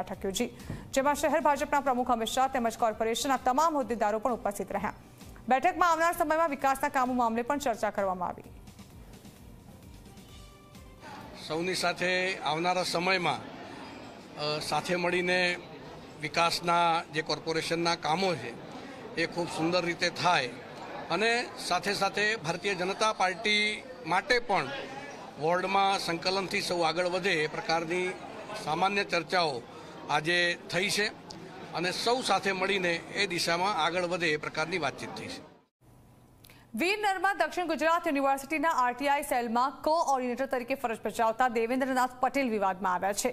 બેઠક યોજી જેમાં શહેર ભાજપના પ્રમુખ અમિત શાહ તેમજ કોર્પોરેશનના તમામ હોદ્દેદારો પણ ઉપસ્થિત રહ્યા બેઠકમાં આવનાર સમયમાં વિકાસના કામો મામલે પણ ચર્ચા કરવામાં આવી સૌની સાથે આવનારા સમયમાં સાથે મળીને વિકાસના જે કોર્પોરેશનના કામો છે એ ખૂબ સુંદર રીતે થાય અને સાથે સાથે ભારતીય જનતા પાર્ટી માટે પણ વોર્ડમાં સંકલનથી સૌ આગળ વધે એ પ્રકારની સામાન્ય ચર્ચાઓ આજે થઈ છે અને સૌ સાથે મળીને એ દિશામાં આગળ વધે એ પ્રકારની વાતચીત થઈ છે વીરનરમાં દક્ષિણ ગુજરાત યુનિવર્સિટીના આરટીઆઈ સેલમાં કો કોઓર્ડિનેટર તરીકે ફરજ બજાવતા દેવેન્દ્રનાથ પટેલ વિવાદમાં આવ્યા છે